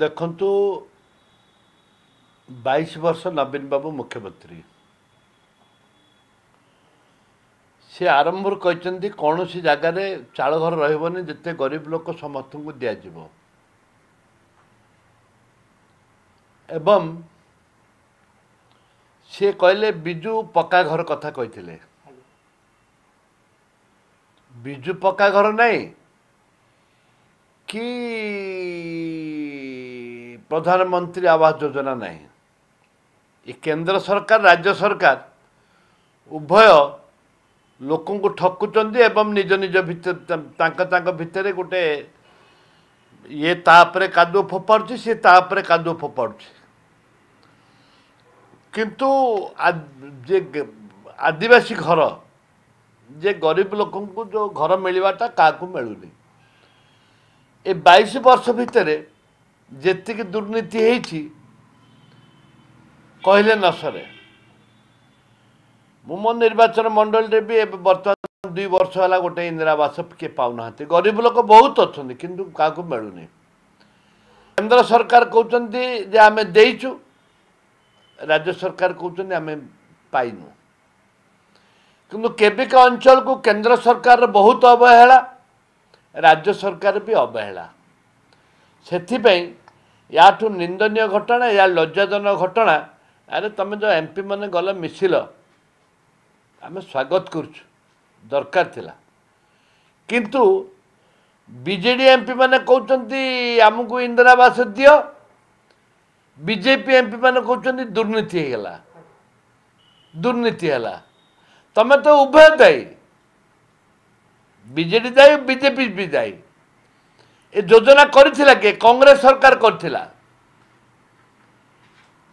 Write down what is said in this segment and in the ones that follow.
ଦେଖନ୍ତୁ ବାଇଶ ବର୍ଷ ନବୀନ ବାବୁ ମୁଖ୍ୟମନ୍ତ୍ରୀ ସେ ଆରମ୍ଭରୁ କହିଛନ୍ତି କୌଣସି ଜାଗାରେ ଚାଳ ଘର ରହିବନି ଯେତେ ଗରିବ ଲୋକ ସମସ୍ତଙ୍କୁ ଦିଆଯିବ ଏବଂ ସିଏ କହିଲେ ବିଜୁ ପକ୍କା ଘର କଥା କହିଥିଲେ ବିଜୁ ପକ୍କା ଘର ନାହିଁ କି प्रधानमंत्री आवास योजना ना केन्द्र सरकार राज्य सरकार उभय लोक ठकुं निज निज भाग गोटे ये तापर कादु फोपाड़ी सी तापर कादु फोपाड़ी किंतु आदिवासी घर जे गरीब लोक जो घर मिलवाटा क्या मिलूनी ए बैश वर्ष भाई ଯେତିକି ଦୁର୍ନୀତି ହେଇଛି କହିଲେ ନ ସରେ ମୁଁ ମୋ ନିର୍ବାଚନ ମଣ୍ଡଳୀରେ ବି ଏବେ ବର୍ତ୍ତମାନ ଦୁଇ ବର୍ଷ ହେଲା ଗୋଟେ ଇନ୍ଦିରା ଆବାସ କିଏ ପାଉନାହାନ୍ତି ଗରିବ ଲୋକ ବହୁତ ଅଛନ୍ତି କିନ୍ତୁ କାହାକୁ ମିଳୁନି କେନ୍ଦ୍ର ସରକାର କହୁଛନ୍ତି ଯେ ଆମେ ଦେଇଛୁ ରାଜ୍ୟ ସରକାର କହୁଛନ୍ତି ଆମେ ପାଇନୁ କିନ୍ତୁ କେବିକା ଅଞ୍ଚଳକୁ କେନ୍ଦ୍ର ସରକାରର ବହୁତ ଅବହେଳା ରାଜ୍ୟ ସରକାର ବି ଅବହେଳା ସେଥିପାଇଁ ୟାଠୁ ନିନ୍ଦନୀୟ ଘଟଣା ୟା ଲଜ୍ଜାଜନକ ଘଟଣା ଆରେ ତୁମେ ଯେଉଁ ଏମ୍ପି ମାନେ ଗଲେ ମିଶିଲ ଆମେ ସ୍ୱାଗତ କରୁଛୁ ଦରକାର ଥିଲା କିନ୍ତୁ ବିଜେଡ଼ି ଏମ୍ପି ମାନେ କହୁଛନ୍ତି ଆମକୁ ଇନ୍ଦିରାବାସ ଦିଅ ବିଜେପି ଏମ୍ପି ମାନେ କହୁଛନ୍ତି ଦୁର୍ନୀତି ହେଇଗଲା ଦୁର୍ନୀତି ହେଲା ତମେ ତ ଉଭୟ ଦାୟୀ ବିଜେଡ଼ି ଦାୟୀ ବିଜେପି ବି ଦାୟୀ ଏ ଯୋଜନା କରିଥିଲା କିଏ କଂଗ୍ରେସ ସରକାର କରିଥିଲା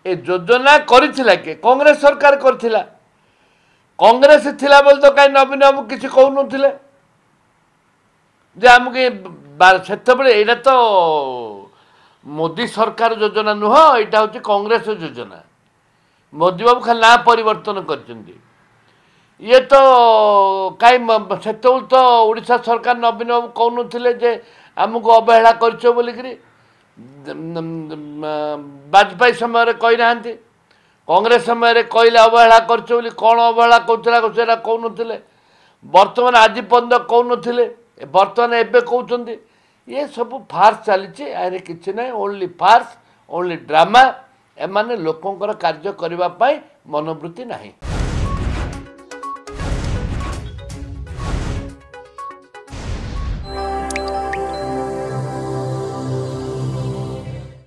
ଏ ଯୋଜନା କରିଥିଲା କିଏ କଂଗ୍ରେସ ସରକାର କରିଥିଲା କଂଗ୍ରେସ ଥିଲା ବୋଲି ତ କାହିଁ ନବୀନ ବାବୁ କିଛି କହୁନଥିଲେ ଯେ ଆମକୁ ସେତେବେଳେ ଏଇଟା ତ ମୋଦି ସରକାର ଯୋଜନା ନୁହଁ ଏଇଟା ହେଉଛି କଂଗ୍ରେସ ଯୋଜନା ମୋଦି ବାବୁ ଖାଲି ନାଁ ପରିବର୍ତ୍ତନ କରିଛନ୍ତି ଇଏ ତ କାହିଁ ସେତେବେଳେ ତ ଓଡ଼ିଶା ସରକାର ନବୀନ ବାବୁ କହୁନଥିଲେ ଯେ ଆମକୁ ଅବହେଳା କରିଛ ବୋଲିକିରି ବାଜପେୟୀ ସମୟରେ କହିନାହାନ୍ତି କଂଗ୍ରେସ ସମୟରେ କହିଲେ ଅବହେଳା କରିଛ ବୋଲି କ'ଣ ଅବହେଳା କରୁଥିଲା ସେଇଟା କହୁନଥିଲେ ବର୍ତ୍ତମାନ ଆଜି ପର୍ଯ୍ୟନ୍ତ କହୁନଥିଲେ ବର୍ତ୍ତମାନ ଏବେ କହୁଛନ୍ତି ଇଏ ସବୁ ଫାର୍ସ ଚାଲିଛି ଆରେ କିଛି ନାହିଁ ଓନ୍ଲି ଫାର୍ସ ଓନ୍ଲି ଡ୍ରାମା ଏମାନେ ଲୋକଙ୍କର କାର୍ଯ୍ୟ କରିବା ପାଇଁ ମନୋବୃତ୍ତି ନାହିଁ